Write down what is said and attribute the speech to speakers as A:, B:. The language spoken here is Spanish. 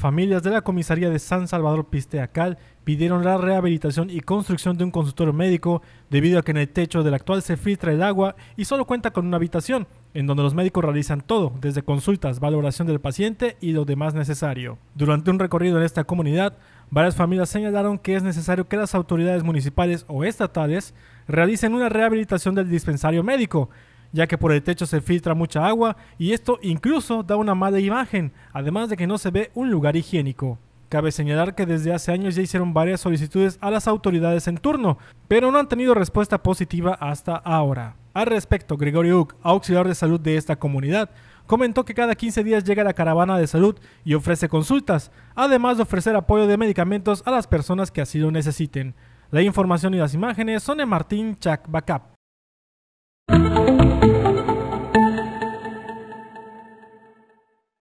A: Familias de la comisaría de San Salvador Pisteacal pidieron la rehabilitación y construcción de un consultorio médico debido a que en el techo del actual se filtra el agua y solo cuenta con una habitación, en donde los médicos realizan todo, desde consultas, valoración del paciente y lo demás necesario. Durante un recorrido en esta comunidad, varias familias señalaron que es necesario que las autoridades municipales o estatales realicen una rehabilitación del dispensario médico, ya que por el techo se filtra mucha agua y esto incluso da una mala imagen, además de que no se ve un lugar higiénico. Cabe señalar que desde hace años ya hicieron varias solicitudes a las autoridades en turno, pero no han tenido respuesta positiva hasta ahora. Al respecto, Gregorio Uck, auxiliar de salud de esta comunidad, comentó que cada 15 días llega la caravana de salud y ofrece consultas, además de ofrecer apoyo de medicamentos a las personas que así lo necesiten. La información y las imágenes son de Martín Chak Bacap.